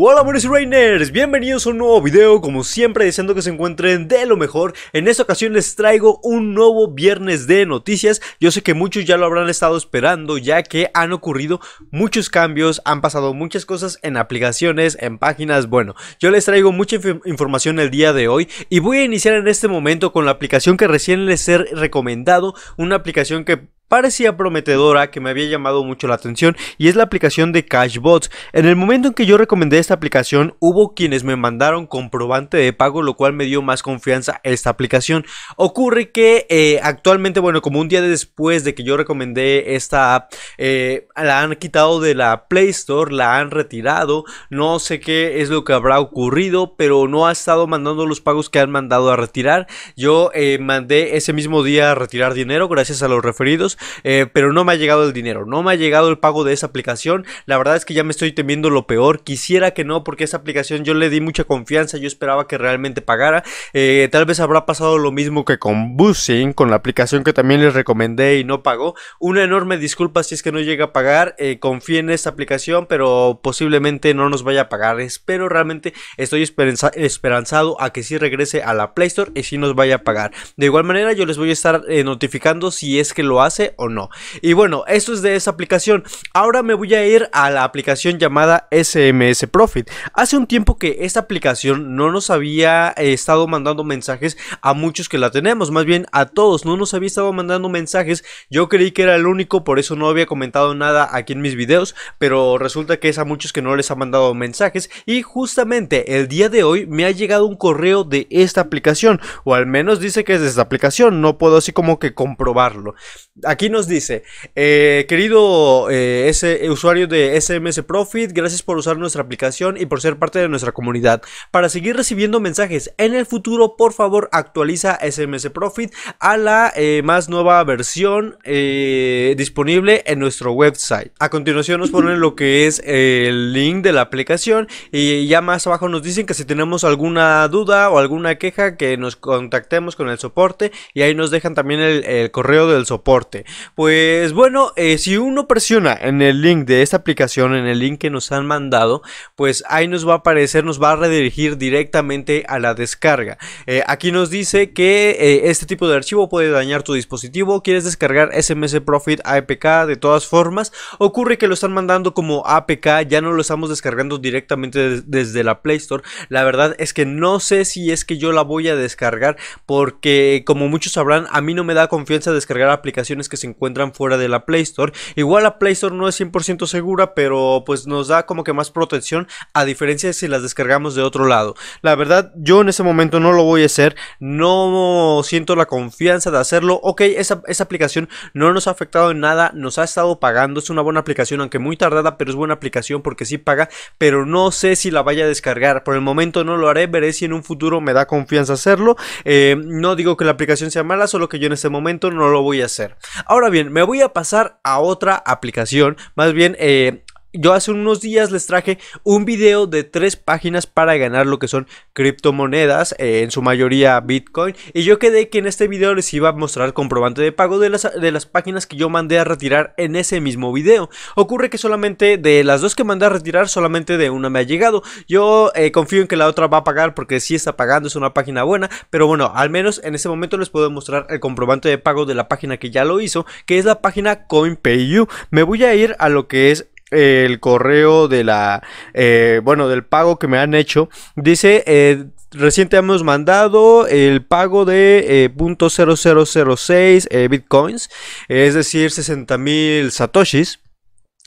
Hola buenos Rainers, bienvenidos a un nuevo video, como siempre deseando que se encuentren de lo mejor En esta ocasión les traigo un nuevo viernes de noticias Yo sé que muchos ya lo habrán estado esperando ya que han ocurrido muchos cambios Han pasado muchas cosas en aplicaciones, en páginas, bueno Yo les traigo mucha información el día de hoy Y voy a iniciar en este momento con la aplicación que recién les he recomendado Una aplicación que parecía prometedora que me había llamado mucho la atención y es la aplicación de Cashbots. En el momento en que yo recomendé esta aplicación hubo quienes me mandaron comprobante de pago lo cual me dio más confianza esta aplicación. Ocurre que eh, actualmente, bueno, como un día después de que yo recomendé esta app, eh, la han quitado de la Play Store, la han retirado, no sé qué es lo que habrá ocurrido, pero no ha estado mandando los pagos que han mandado a retirar. Yo eh, mandé ese mismo día a retirar dinero gracias a los referidos eh, pero no me ha llegado el dinero, no me ha llegado el pago de esa aplicación. La verdad es que ya me estoy temiendo lo peor. Quisiera que no, porque esa aplicación yo le di mucha confianza, yo esperaba que realmente pagara. Eh, tal vez habrá pasado lo mismo que con Busing, con la aplicación que también les recomendé y no pagó. Una enorme disculpa si es que no llega a pagar. Eh, confíe en esta aplicación, pero posiblemente no nos vaya a pagar. Espero realmente, estoy esperanzado a que sí regrese a la Play Store y sí nos vaya a pagar. De igual manera, yo les voy a estar eh, notificando si es que lo hace o no. Y bueno, eso es de esa aplicación. Ahora me voy a ir a la aplicación llamada SMS Profit. Hace un tiempo que esta aplicación no nos había estado mandando mensajes a muchos que la tenemos, más bien a todos, no nos había estado mandando mensajes. Yo creí que era el único, por eso no había comentado nada aquí en mis videos, pero resulta que es a muchos que no les ha mandado mensajes y justamente el día de hoy me ha llegado un correo de esta aplicación, o al menos dice que es de esta aplicación, no puedo así como que comprobarlo. Aquí nos dice, eh, querido eh, usuario de SMS Profit, gracias por usar nuestra aplicación y por ser parte de nuestra comunidad. Para seguir recibiendo mensajes en el futuro, por favor actualiza SMS Profit a la eh, más nueva versión disponible en nuestro website. A continuación nos ponen lo que es el link de la aplicación y ya más abajo nos dicen que si tenemos alguna duda o alguna queja que nos contactemos con el soporte y ahí nos dejan también el correo del soporte. Pues bueno, eh, si uno presiona en el link de esta aplicación, en el link que nos han mandado, pues ahí nos va a aparecer, nos va a redirigir directamente a la descarga. Eh, aquí nos dice que eh, este tipo de archivo puede dañar tu dispositivo. ¿Quieres descargar SMS Profit APK de todas formas? Ocurre que lo están mandando como APK, ya no lo estamos descargando directamente desde la Play Store. La verdad es que no sé si es que yo la voy a descargar porque como muchos sabrán, a mí no me da confianza descargar aplicaciones que se encuentran fuera de la Play Store. Igual la Play Store no es 100% segura, pero pues nos da como que más protección a diferencia de si las descargamos de otro lado. La verdad, yo en ese momento no lo voy a hacer, no siento la confianza de hacerlo. Ok, esa, aplicación no nos ha afectado en nada, nos ha estado pagando, es una buena aplicación, aunque muy tardada, pero es buena aplicación porque sí paga, pero no sé si la vaya a descargar. Por el momento no lo haré, veré si en un futuro me da confianza hacerlo. Eh, no digo que la aplicación sea mala, solo que yo en este momento no lo voy a hacer. Ahora bien, me voy a pasar a otra aplicación, más bien eh, yo hace unos días les traje un video de tres páginas para ganar lo que son criptomonedas, eh, en su mayoría Bitcoin. Y yo quedé que en este video les iba a mostrar comprobante de pago de las, de las páginas que yo mandé a retirar en ese mismo video. Ocurre que solamente de las dos que mandé a retirar, solamente de una me ha llegado. Yo eh, confío en que la otra va a pagar porque si está pagando, es una página buena. Pero bueno, al menos en ese momento les puedo mostrar el comprobante de pago de la página que ya lo hizo, que es la página CoinPayU. Me voy a ir a lo que es el correo de la eh, bueno del pago que me han hecho dice eh, hemos mandado el pago de eh, .0006 eh, bitcoins es decir 60 mil satoshis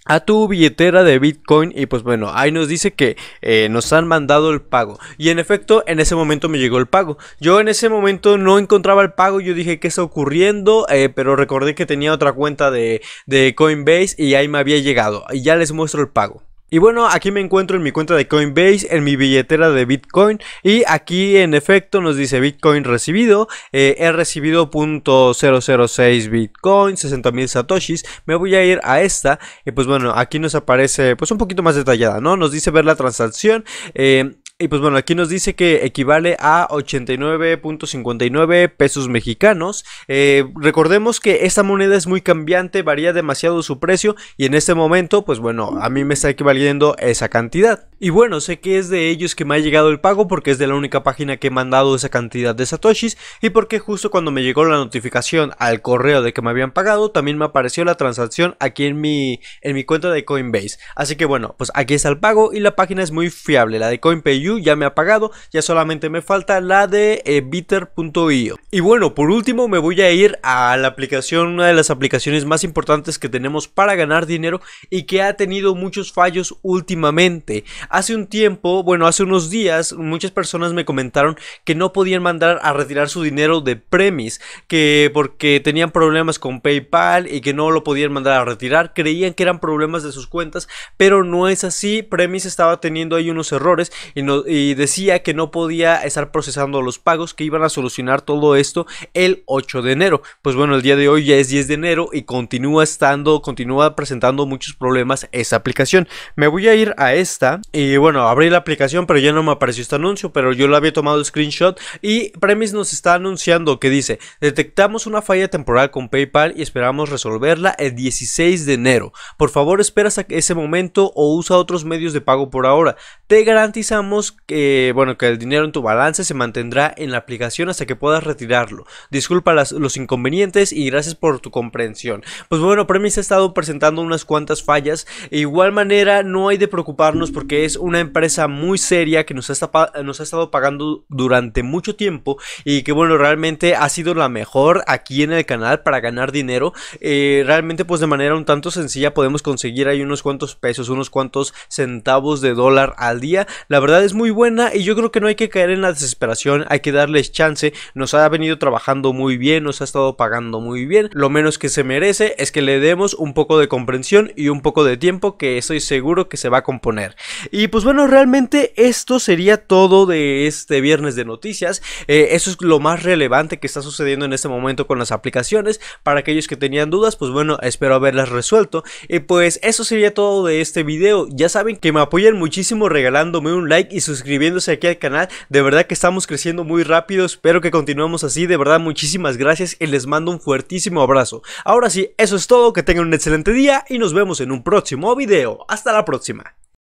a tu billetera de Bitcoin y pues bueno, ahí nos dice que eh, nos han mandado el pago y en efecto en ese momento me llegó el pago. Yo en ese momento no encontraba el pago, yo dije que está ocurriendo, eh, pero recordé que tenía otra cuenta de, de Coinbase y ahí me había llegado y ya les muestro el pago. Y bueno, aquí me encuentro en mi cuenta de Coinbase, en mi billetera de Bitcoin y aquí en efecto nos dice Bitcoin recibido, eh, he recibido .006 Bitcoin, 60.000 satoshis, me voy a ir a esta y pues bueno, aquí nos aparece pues un poquito más detallada, ¿no? Nos dice ver la transacción, eh, y pues bueno, aquí nos dice que equivale a 89.59 pesos mexicanos. Eh, recordemos que esta moneda es muy cambiante, varía demasiado su precio y en este momento, pues bueno, a mí me está equivaliendo esa cantidad. Y bueno, sé que es de ellos que me ha llegado el pago porque es de la única página que he mandado esa cantidad de satoshis y porque justo cuando me llegó la notificación al correo de que me habían pagado, también me apareció la transacción aquí en mi, en mi cuenta de Coinbase. Así que bueno, pues aquí está el pago y la página es muy fiable, la de Coinpayu ya me ha pagado, ya solamente me falta la de eh, bitter.io. Y bueno, por último me voy a ir a la aplicación, una de las aplicaciones más importantes que tenemos para ganar dinero y que ha tenido muchos fallos últimamente. Hace un tiempo, bueno, hace unos días, muchas personas me comentaron que no podían mandar a retirar su dinero de Premis, que porque tenían problemas con PayPal y que no lo podían mandar a retirar, creían que eran problemas de sus cuentas, pero no es así. Premis estaba teniendo ahí unos errores y no, y decía que no podía estar procesando los pagos, que iban a solucionar todo esto el 8 de enero. Pues bueno, el día de hoy ya es 10 de enero y continúa estando, continúa presentando muchos problemas esa aplicación. Me voy a ir a esta y bueno, abrí la aplicación, pero ya no me apareció este anuncio, pero yo lo había tomado screenshot y Premis nos está anunciando que dice, detectamos una falla temporal con PayPal y esperamos resolverla el 16 de enero. Por favor, espera hasta ese momento o usa otros medios de pago por ahora te garantizamos que, bueno, que el dinero en tu balance se mantendrá en la aplicación hasta que puedas retirarlo. Disculpa los inconvenientes y gracias por tu comprensión. Pues bueno, se ha estado presentando unas cuantas fallas. De igual manera, no hay de preocuparnos porque es una empresa muy seria que nos ha, nos ha estado pagando durante mucho tiempo y que, bueno, realmente ha sido la mejor aquí en el canal para ganar dinero. Eh, realmente, pues de manera un tanto sencilla podemos conseguir ahí unos cuantos pesos, unos cuantos centavos de dólar al día. La verdad es muy buena y yo creo que no hay que caer en la desesperación, hay que darles chance. Nos ha venido trabajando muy bien, nos ha estado pagando muy bien. Lo menos que se merece es que le demos un poco de comprensión y un poco de tiempo que estoy seguro que se va a componer. Y pues bueno, realmente esto sería todo de este viernes de noticias. Eh, eso es lo más relevante que está sucediendo en este momento con las aplicaciones. Para aquellos que tenían dudas, pues bueno, espero haberlas resuelto. Y pues eso sería todo de este video. Ya saben que me apoyan muchísimo regalando dándome un like y suscribiéndose aquí al canal. De verdad que estamos creciendo muy rápido, espero que continuemos así. De verdad, muchísimas gracias y les mando un fuertísimo abrazo. Ahora sí, eso es todo, que tengan un excelente día y nos vemos en un próximo video. Hasta la próxima.